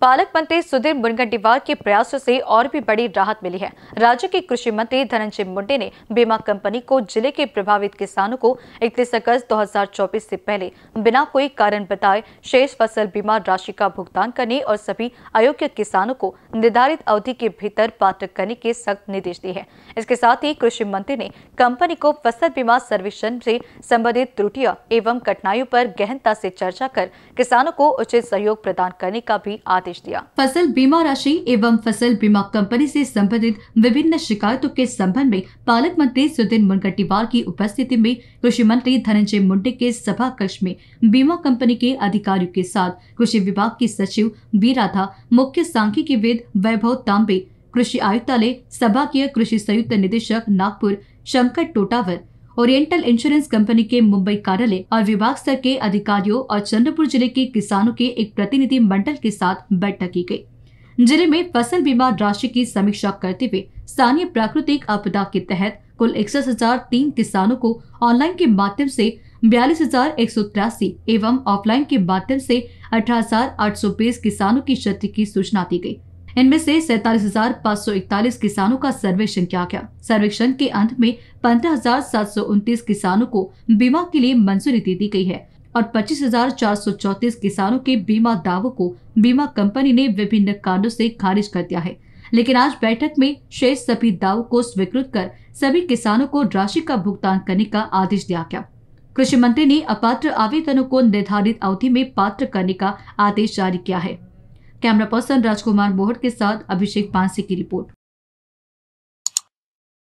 पालक मंत्री सुधीर मुनगंटीवार के प्रयासों से और भी बड़ी राहत मिली है राज्य के कृषि मंत्री धनंजय मुंडे ने बीमा कंपनी को जिले के प्रभावित किसानों को 31 अगस्त 2024 से पहले बिना कोई कारण बताए शेष फसल बीमा राशि का भुगतान करने और सभी अयोग्य किसानों को निर्धारित अवधि के भीतर पात्र करने के सख्त निर्देश दिए हैं इसके साथ ही कृषि मंत्री ने कंपनी को फसल बीमा सर्वेक्षण से संबंधित त्रुटियों एवं कठिनाइयों पर गहनता से चर्चा कर किसानों को उचित सहयोग प्रदान करने का भी आदेश आदेश दिया फसल बीमा राशि एवं फसल बीमा कंपनी से संबंधित विभिन्न शिकायतों के संबंध में पालक मंत्री सुधीर मुनगट्टीवार की उपस्थिति में कृषि मंत्री धनंजय मुंडे के सभा कक्ष में बीमा कंपनी के अधिकारियों के साथ कृषि विभाग की सचिव बी राधा मुख्य सांख्यिकी वेद वैभव तांबे कृषि आयुक्तालय सभा के कृषि संयुक्त निदेशक Nagpur Shankar Totawar oriental insurance company के मुंबई कार्यालय और विभाग स्तर के अधिकारियों और चंद्रपुर जिले के किसानों के एक प्रतिनिधि मंडल के साथ बैठक की गयी जिले में फसल बीमा राशि की समीक्षा करते हुए स्थानीय प्राकृतिक आपदा के तहत कुल इकसठ हजार तीन किसानों को ऑनलाइन के माध्यम से बयालीस हजार एक सौ तिरासी एवं ऑफलाइन के माध्यम से अठारह हजार आठ सौ बीस किसानों की क्षति की सूचना दी गई इनमें से सैतालीस हजार पाँच सौ इकतालीस किसानों का सर्वेक्षण किया गया सर्वेक्षण के अंत में पंद्रह हजार सात सौ किसानों को बीमा के लिए मंजूरी दे दी गई है और पच्चीस हजार चार सौ चौतीस किसानों के बीमा दावों को बीमा कंपनी ने विभिन्न कारणों से खारिज कर दिया है लेकिन आज बैठक में शेष सभी दावों को स्वीकृत कर सभी किसानों को राशि का भुगतान करने का आदेश दिया गया कृषि मंत्री ने अपात्र आवेदनों को निर्धारित अवधि में पात्र करने का आदेश जारी किया है कैमरा पर्सन राजकुमार बोहट के साथ अभिषेक पांसे की रिपोर्ट